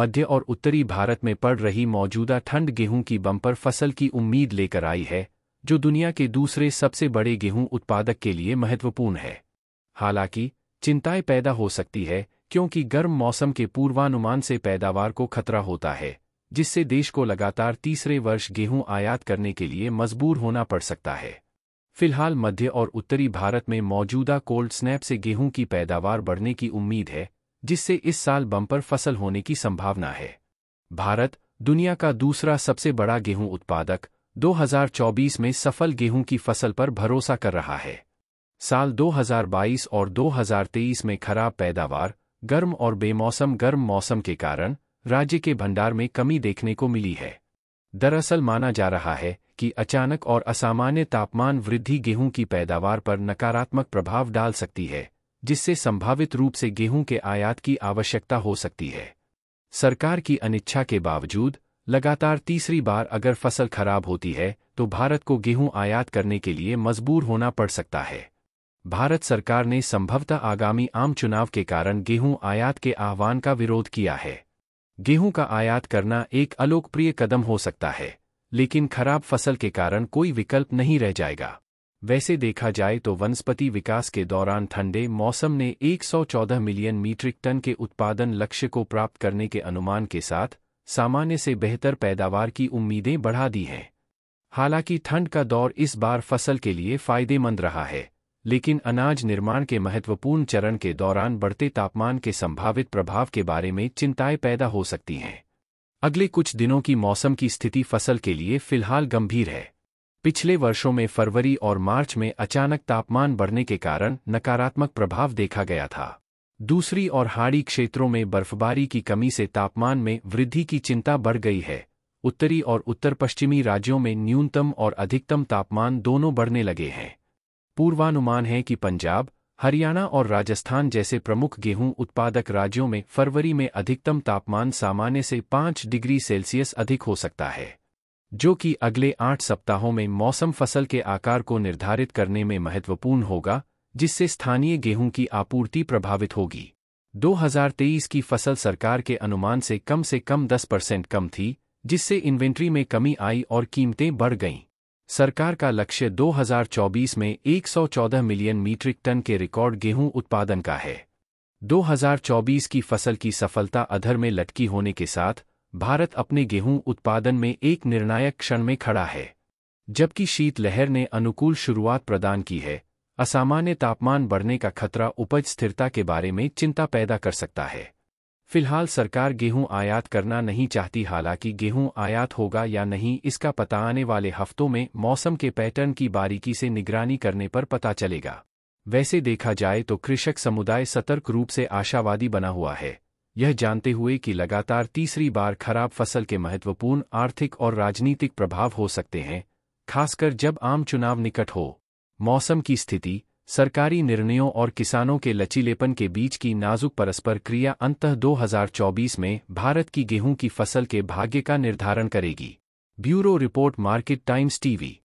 मध्य और उत्तरी भारत में पड़ रही मौजूदा ठंड गेहूं की बम्पर फसल की उम्मीद लेकर आई है जो दुनिया के दूसरे सबसे बड़े गेहूं उत्पादक के लिए महत्वपूर्ण है हालांकि चिंताएं पैदा हो सकती है क्योंकि गर्म मौसम के पूर्वानुमान से पैदावार को खतरा होता है जिससे देश को लगातार तीसरे वर्ष गेहूं आयात करने के लिए मजबूर होना पड़ सकता है फिलहाल मध्य और उत्तरी भारत में मौजूदा कोल्ड स्नैप से गेहूं की पैदावार बढ़ने की उम्मीद है जिससे इस साल बम्पर फसल होने की संभावना है भारत दुनिया का दूसरा सबसे बड़ा गेहूं उत्पादक 2024 में सफल गेहूं की फसल पर भरोसा कर रहा है साल 2022 और 2023 में खराब पैदावार गर्म और बेमौसम गर्म मौसम के कारण राज्य के भंडार में कमी देखने को मिली है दरअसल माना जा रहा है कि अचानक और असामान्य तापमान वृद्धि गेहूं की पैदावार पर नकारात्मक प्रभाव डाल सकती है जिससे संभावित रूप से गेहूं के आयात की आवश्यकता हो सकती है सरकार की अनिच्छा के बावजूद लगातार तीसरी बार अगर फसल खराब होती है तो भारत को गेहूं आयात करने के लिए मजबूर होना पड़ सकता है भारत सरकार ने संभवतः आगामी आम चुनाव के कारण गेहूं आयात के आह्वान का विरोध किया है गेहूं का आयात करना एक अलोकप्रिय कदम हो सकता है लेकिन खराब फसल के कारण कोई विकल्प नहीं रह जाएगा वैसे देखा जाए तो वनस्पति विकास के दौरान ठंडे मौसम ने 114 मिलियन मीट्रिक टन के उत्पादन लक्ष्य को प्राप्त करने के अनुमान के साथ सामान्य से बेहतर पैदावार की उम्मीदें बढ़ा दी हैं हालांकि ठंड का दौर इस बार फसल के लिए फायदेमंद रहा है लेकिन अनाज निर्माण के महत्वपूर्ण चरण के दौरान बढ़ते तापमान के संभावित प्रभाव के बारे में चिंताएं पैदा हो सकती हैं अगले कुछ दिनों की मौसम की स्थिति फसल के लिए फिलहाल गंभीर है पिछले वर्षों में फरवरी और मार्च में अचानक तापमान बढ़ने के कारण नकारात्मक प्रभाव देखा गया था दूसरी और हाड़ी क्षेत्रों में बर्फबारी की कमी से तापमान में वृद्धि की चिंता बढ़ गई है उत्तरी और उत्तर पश्चिमी राज्यों में न्यूनतम और अधिकतम तापमान दोनों बढ़ने लगे हैं पूर्वानुमान है कि पंजाब हरियाणा और राजस्थान जैसे प्रमुख गेहूं उत्पादक राज्यों में फरवरी में अधिकतम तापमान सामान्य से पाँच डिग्री सेल्सियस अधिक हो सकता है जो कि अगले आठ सप्ताहों में मौसम फसल के आकार को निर्धारित करने में महत्वपूर्ण होगा जिससे स्थानीय गेहूं की आपूर्ति प्रभावित होगी 2023 की फसल सरकार के अनुमान से कम से कम 10 परसेंट कम थी जिससे इन्वेंट्री में कमी आई और कीमतें बढ़ गईं सरकार का लक्ष्य 2024 में 114 मिलियन मीट्रिक टन के रिकॉर्ड गेहूं उत्पादन का है 2024 की फसल की सफलता अधर में लटकी होने के साथ भारत अपने गेहूं उत्पादन में एक निर्णायक क्षण में खड़ा है जबकि शीतलहर ने अनुकूल शुरुआत प्रदान की है असामान्य तापमान बढ़ने का खतरा उपज स्थिरता के बारे में चिंता पैदा कर सकता है फिलहाल सरकार गेहूं आयात करना नहीं चाहती हालांकि गेहूं आयात होगा या नहीं इसका पता आने वाले हफ्तों में मौसम के पैटर्न की बारीकी से निगरानी करने पर पता चलेगा वैसे देखा जाए तो कृषक समुदाय सतर्क रूप से आशावादी बना हुआ है यह जानते हुए कि लगातार तीसरी बार खराब फसल के महत्वपूर्ण आर्थिक और राजनीतिक प्रभाव हो सकते हैं खासकर जब आम चुनाव निकट हो मौसम की स्थिति सरकारी निर्णयों और किसानों के लचीलेपन के बीच की नाजुक परस्पर क्रिया अंतः 2024 में भारत की गेहूं की फसल के भाग्य का निर्धारण करेगी bureau report market times TV